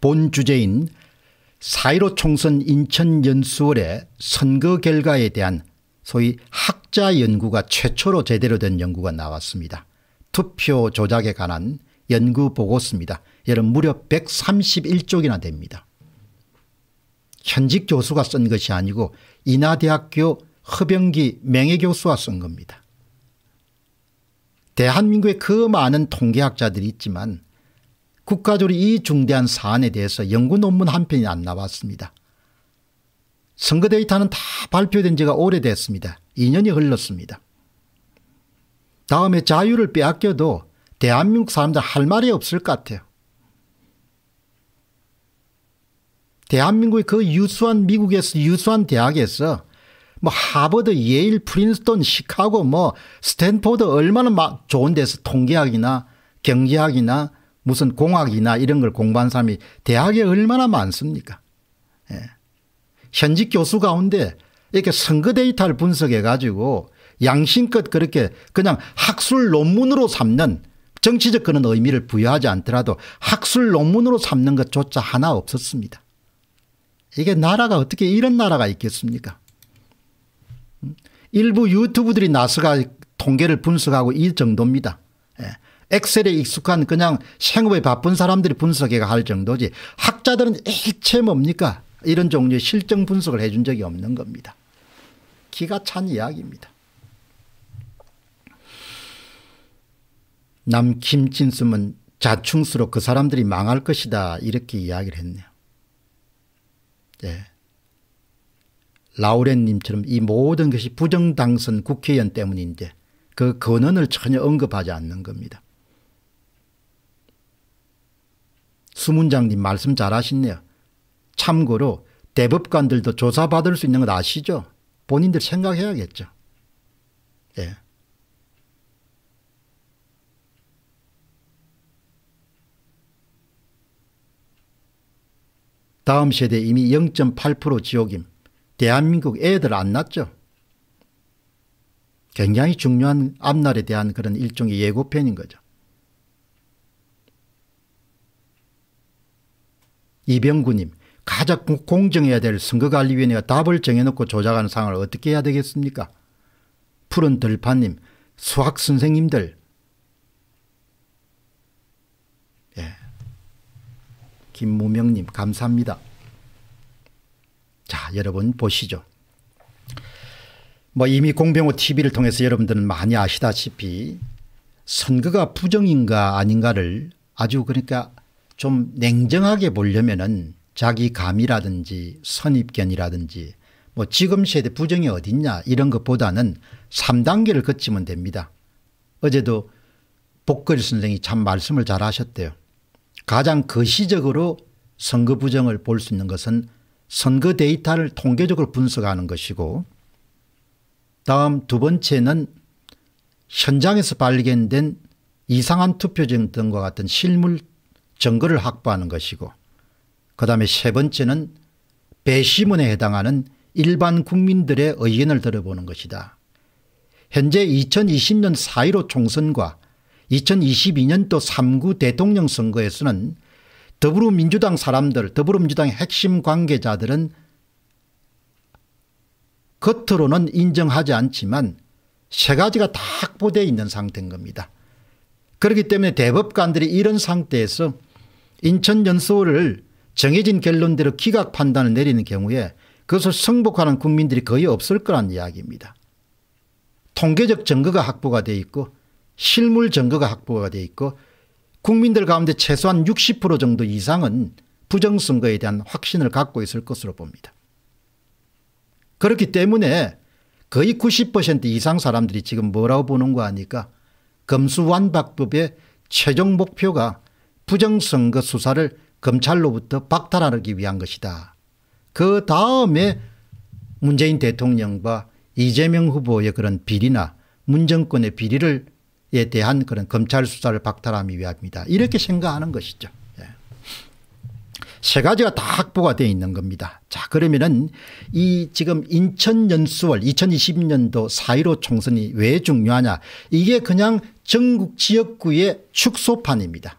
본 주제인 4.15 총선 인천연수월의 선거 결과에 대한 소위 학자 연구가 최초로 제대로 된 연구가 나왔습니다. 투표 조작에 관한 연구 보고서입니다. 여러 무려 131쪽이나 됩니다. 현직 교수가 쓴 것이 아니고 인하대학교 허병기 명예교수가 쓴 겁니다. 대한민국에그 많은 통계학자들이 있지만 국가적으로 이 중대한 사안에 대해서 연구 논문 한 편이 안 나왔습니다. 선거 데이터는 다 발표된 지가 오래됐습니다. 2년이 흘렀습니다. 다음에 자유를 빼앗겨도 대한민국 사람들 할 말이 없을 것 같아요. 대한민국의 그 유수한 미국에서 유수한 대학에서 뭐 하버드, 예일, 프린스턴, 시카고 뭐 스탠포드 얼마나 좋은 데서 통계학이나 경제학이나 무슨 공학이나 이런 걸 공부한 사람이 대학에 얼마나 많습니까? 예. 현직 교수 가운데 이렇게 선거 데이터를 분석해 가지고 양심껏 그렇게 그냥 학술 논문으로 삼는 정치적 그런 의미를 부여하지 않더라도 학술 논문으로 삼는 것조차 하나 없었습니다. 이게 나라가 어떻게 이런 나라가 있겠습니까? 음? 일부 유튜브들이 나서가 통계를 분석하고 이 정도입니다. 엑셀에 익숙한 그냥 생업에 바쁜 사람들이 분석해 가할 정도지 학자들은 일체 뭡니까 이런 종류의 실정 분석을 해준 적이 없는 겁니다. 기가 찬 이야기입니다. 남 김진수는 자충수로 그 사람들이 망할 것이다 이렇게 이야기를 했네요. 예. 라우렌님처럼 이 모든 것이 부정당선 국회의원 때문인데 그 근원을 전혀 언급하지 않는 겁니다. 수문장님 말씀 잘하시네요. 참고로 대법관들도 조사받을 수 있는 것 아시죠? 본인들 생각해야겠죠. 예. 다음 세대 이미 0.8% 지옥임. 대한민국 애들 안 났죠? 굉장히 중요한 앞날에 대한 그런 일종의 예고편인 거죠. 이병구님 가장 공정해야 될 선거관리위원회가 답을 정해놓고 조작하는 상황을 어떻게 해야 되겠습니까? 푸른 들판님 수학 선생님들 예. 김무명님 감사합니다. 자 여러분 보시죠. 뭐 이미 공병호 TV를 통해서 여러분들은 많이 아시다시피 선거가 부정인가 아닌가를 아주 그러니까 좀 냉정하게 보려면은 자기 감이라든지 선입견이라든지 뭐 지금 세대 부정이 어딨냐 이런 것보다는 3단계를 거치면 됩니다. 어제도 복걸 선생이 참 말씀을 잘 하셨대요. 가장 거시적으로 선거 부정을 볼 수 있는 것은 선거 데이터를 통계적으로 분석하는 것이고 다음 두 번째는 현장에서 발견된 이상한 투표증 등과 같은 실물 증거를 확보하는 것이고 그다음에 세 번째는 배심원에 해당하는 일반 국민들의 의견을 들어보는 것이다. 현재 2020년 4.15 총선과 2022년도 3구 대통령 선거에서는 더불어민주당 사람들 더불어민주당 핵심 관계자들은 겉으로는 인정하지 않지만 세 가지가 다 확보되어 있는 상태인 겁니다. 그렇기 때문에 대법관들이 이런 상태에서 인천 연수원을 정해진 결론대로 기각 판단을 내리는 경우에 그것을 승복하는 국민들이 거의 없을 거란 이야기입니다. 통계적 증거가 확보가 돼 있고 실물 증거가 확보가 돼 있고 국민들 가운데 최소한 60% 정도 이상은 부정선거에 대한 확신을 갖고 있을 것으로 봅니다. 그렇기 때문에 거의 90% 이상 사람들이 지금 뭐라고 보는 거 아니까 검수완박법의 최종 목표가 부정선거 수사를 검찰로부터 박탈하기 위한 것이다. 그 다음에 문재인 대통령과 이재명 후보의 그런 비리나 문정권의 비리를 에 대한 그런 검찰 수사를 박탈함이 위함이다. 이렇게 생각하는 것이죠. 예. 세 가지가 다 확보가 되어 있는 겁니다. 자 그러면은 이 지금 인천년 1월 2020년도 4.15 총선이 왜 중요하냐 이게 그냥 전국 지역구의 축소판입니다.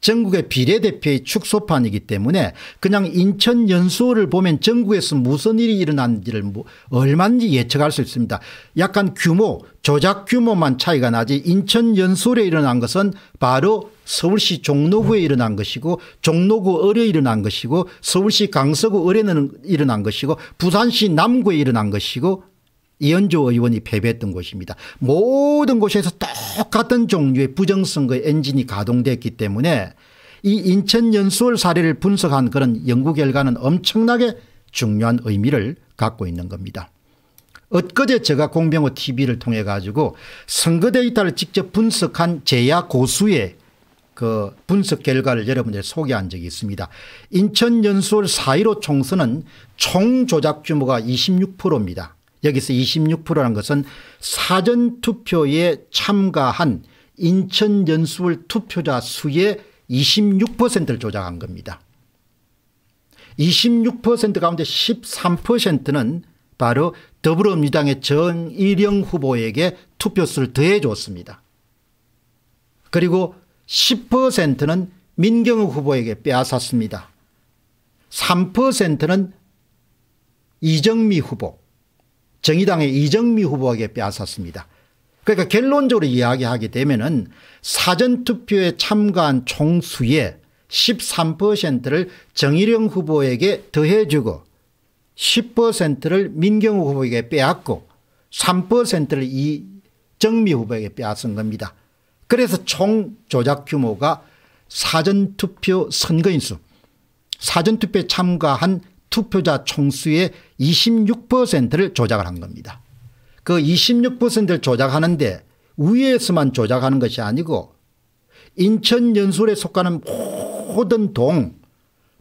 전국의 비례대표의 축소판이기 때문에 그냥 인천 연수를 보면 전국에서 무슨 일이 일어난지를 뭐 얼마든지 예측할 수 있습니다. 약간 규모 조작 규모만 차이가 나지 인천 연수에 일어난 것은 바로 서울시 종로구에 일어난 것이고 종로구 을에 일어난 것이고 서울시 강서구 을에 일어난 것이고 부산시 남구에 일어난 것이고 이현주 의원이 패배했던 곳입니다. 모든 곳에서 똑같은 종류의 부정선거 엔진이 가동됐기 때문에 이 인천 연수월 사례를 분석한 그런 연구 결과는 엄청나게 중요한 의미를 갖고 있는 겁니다. 엊그제 제가 공병호 tv를 통해 가지고 선거 데이터를 직접 분석한 제야 고수의 그 분석 결과를 여러분들 소개한 적이 있습니다. 인천 연수월 4.15 총선은 총 조작 규모가 26%입니다. 여기서 26%라는 것은 사전투표에 참가한 인천연수월 투표자 수의 26%를 조작한 겁니다. 26% 가운데 13%는 바로 더불어민주당의 정일영 후보에게 투표수를 더해 줬습니다. 그리고 10%는 민경욱 후보에게 빼앗았습니다. 3%는 이정미 후보 정의당의 이정미 후보에게 빼앗았습니다. 그러니까 결론적으로 이야기하게 되면은 사전투표에 참가한 총수의 13%를 정일영 후보에게 더해주고 10%를 민경우 후보에게 빼앗고 3%를 이정미 후보에게 빼앗은 겁니다. 그래서 총 조작 규모가 사전투표 선거인수 사전투표에 참가한 투표자 총수의 26%를 조작을 한 겁니다. 그 26%를 조작하는데 위에서만 조작하는 것이 아니고 인천 연수에 속하는 모든 동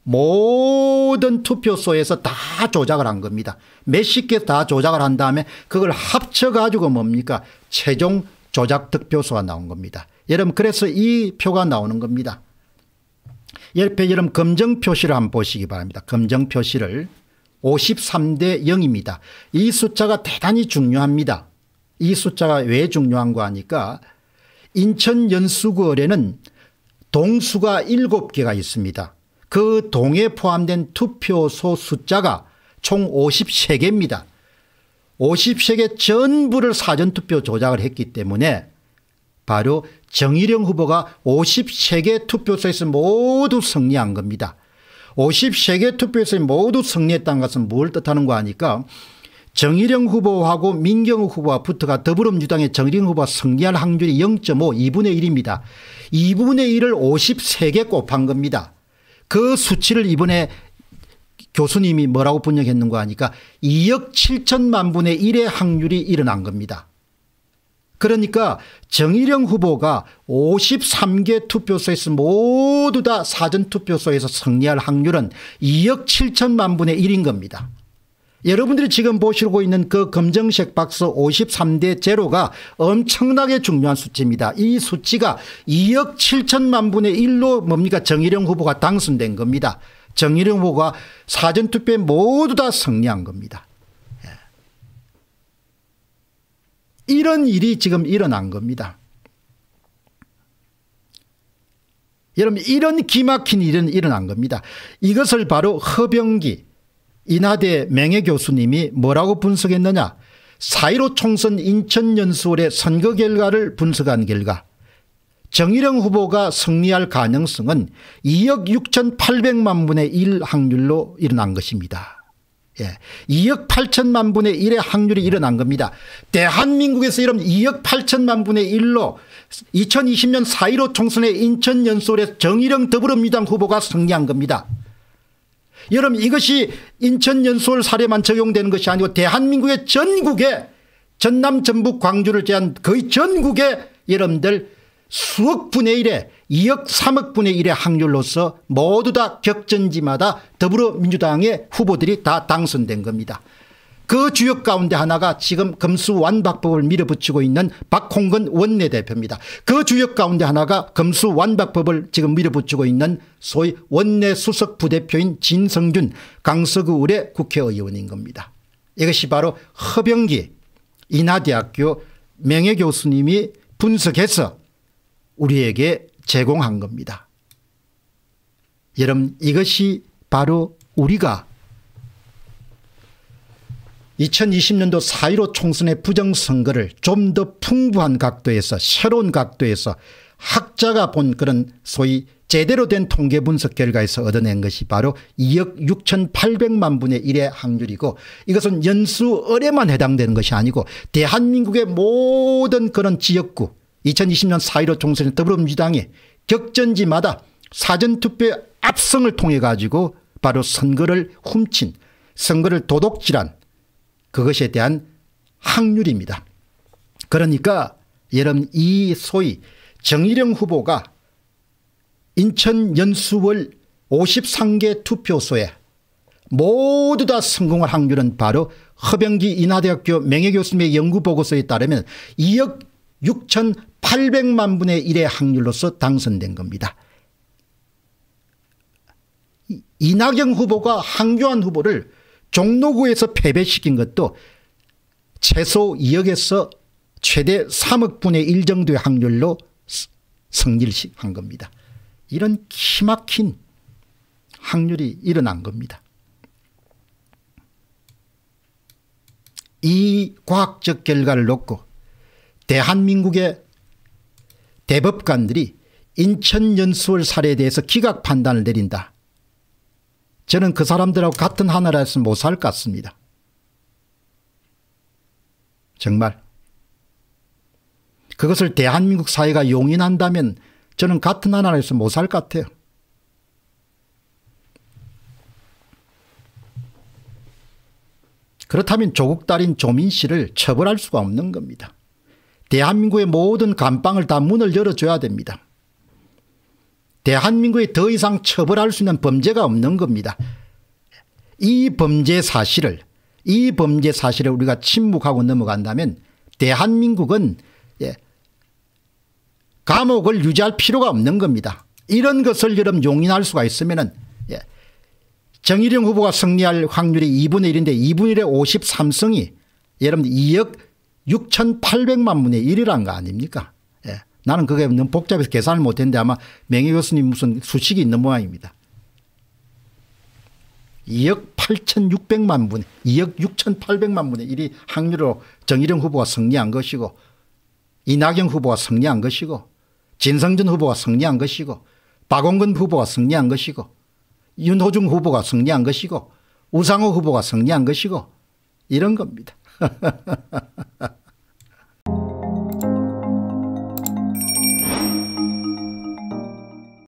모든 투표소에서 다 조작을 한 겁니다. 몇 십 개 다 조작을 한 다음에 그걸 합쳐가지고 뭡니까 최종 조작 득표수가 나온 겁니다. 여러분 그래서 이 표가 나오는 겁니다. 옆에 여러분 검정 표시를 한번 보시기 바랍니다. 검정 표시를 53대 0입니다. 이 숫자가 대단히 중요합니다. 이 숫자가 왜 중요한 거 하니까 인천 연수구에는 동수가 7개가 있습니다. 그 동에 포함된 투표소 숫자가 총 53개입니다. 53개 전부를 사전투표 조작을 했기 때문에 바로 정일영 후보가 53개 투표소에서 모두 승리한 겁니다. 53개 투표에 모두 승리했다는 것은 뭘 뜻하는 거 아니까 정일영 후보하고 민경욱 후보와 붙어가 더불어민주당의 정일영 후보가 승리할 확률이 0.5 2분의 1입니다. 2분의 1을 53개 곱한 겁니다. 그 수치를 이번에 교수님이 뭐라고 번역했는가 하니까 2억 7천만 분의 1의 확률이 일어난 겁니다. 그러니까 정일영 후보가 53개 투표소에서 모두 다 사전투표소에서 승리할 확률은 2억 7천만 분의 1인 겁니다. 여러분들이 지금 보시고 있는 그 검정색 박스 53대 제로가 엄청나게 중요한 수치입니다. 이 수치가 2억 7천만 분의 1로 뭡니까 정일영 후보가 당선된 겁니다. 정일영 후보가 사전투표에 모두 다 승리한 겁니다. 이런 일이 지금 일어난 겁니다. 여러분 이런 기막힌 일은 일어난 겁니다. 이것을 바로 허병기 인하대 맹해교수님이 뭐라고 분석했느냐. 4.15 총선 인천연수월의 선거 결과를 분석한 결과 정일영 후보가 승리할 가능성은 2억 6,800만 분의 1 확률로 일어난 것입니다. 예. 2억 8천만 분의 1의 확률이 일어난 겁니다. 대한민국에서 이런 2억 8천만 분의 1로 2020년 4.15 총선의 인천 연설에 정의령 더불어민주당 후보가 승리한 겁니다. 여러분 이것이 인천 연설 사례만 적용되는 것이 아니고 대한민국의 전국에 전남 전북 광주를 제한 거의 전국에 여러분들 수억 분의 1에 2억 3억 분의 1의 확률로서 모두 다 격전지마다 더불어민주당의 후보들이 다 당선된 겁니다. 그 주역 가운데 하나가 지금 금수완박법을 밀어붙이고 있는 박홍근 원내대표입니다. 그 주역 가운데 하나가 금수완박법을 지금 밀어붙이고 있는 소위 원내 수석 부대표인 진성준 강서구 의 국회의원인 겁니다. 이것이 바로 허병기 인하대학교 명예교수님이 분석해서 우리에게 제공한 겁니다. 여러분 이것이 바로 우리가 2020년도 4.15 총선의 부정선거를 좀 더 풍부한 각도에서 새로운 각도에서 학자가 본 그런 소위 제대로 된 통계 분석 결과에서 얻어낸 것이 바로 2억 6,800만 분의 1의 확률이고 이것은 연수 의뢰만 해당되는 것이 아니고 대한민국의 모든 그런 지역구 2020년 4.15 총선에 더불어민주당이 격전지마다 사전투표의 압승을 통해 가지고 바로 선거를 훔친 선거를 도둑질한 그것에 대한 확률입니다. 그러니까 여러분 이 소위 정일영 후보가 인천 연수월 53개 투표소에 모두 다 성공할 확률은 바로 허병기 인하대학교 명예교수님의 연구보고서에 따르면 2억 6,800만 분의 1의 확률로서 당선된 겁니다. 이낙연 후보가 황교안 후보를 종로구에서 패배시킨 것도 최소 2억에서 최대 3억분의 1 정도의 확률로 성질한 겁니다. 이런 키막힌 확률이 일어난 겁니다. 이 과학적 결과를 놓고 대한민국의 대법관들이 인천연수월 사례에 대해서 기각 판단을 내린다. 저는 그 사람들하고 같은 하나에서못 살 것 같습니다. 정말. 그것을 대한민국 사회가 용인한다면 저는 같은 하나에서못 살 것 같아요. 그렇다면 조국 딸인 조민 씨를 처벌할 수가 없는 겁니다. 대한민국의 모든 감방을 다 문을 열어줘야 됩니다. 대한민국에 더 이상 처벌할 수 있는 범죄가 없는 겁니다. 이 범죄 사실을 이 범죄 사실을 우리가 침묵하고 넘어간다면 대한민국은 예, 감옥을 유지할 필요가 없는 겁니다. 이런 것을 여러분 용인할 수가 있으면 예. 정일영 후보가 승리할 확률이 2분의 1인데 2분의 1의 53승이 여러분 2억 6,800만 분의 1이란 거 아닙니까? 예. 나는 그게 너무 복잡해서 계산을 못했는데 아마 맹희 교수님 무슨 수식이 있는 모양입니다. 2억 8,600만 분 2억 6,800만 분의 1이 확률로 정일영 후보가 승리한 것이고 이낙연 후보가 승리한 것이고 진성준 후보가 승리한 것이고 박원근 후보가 승리한 것이고 윤호중 후보가 승리한 것이고 우상호 후보가 승리한 것이고 이런 겁니다.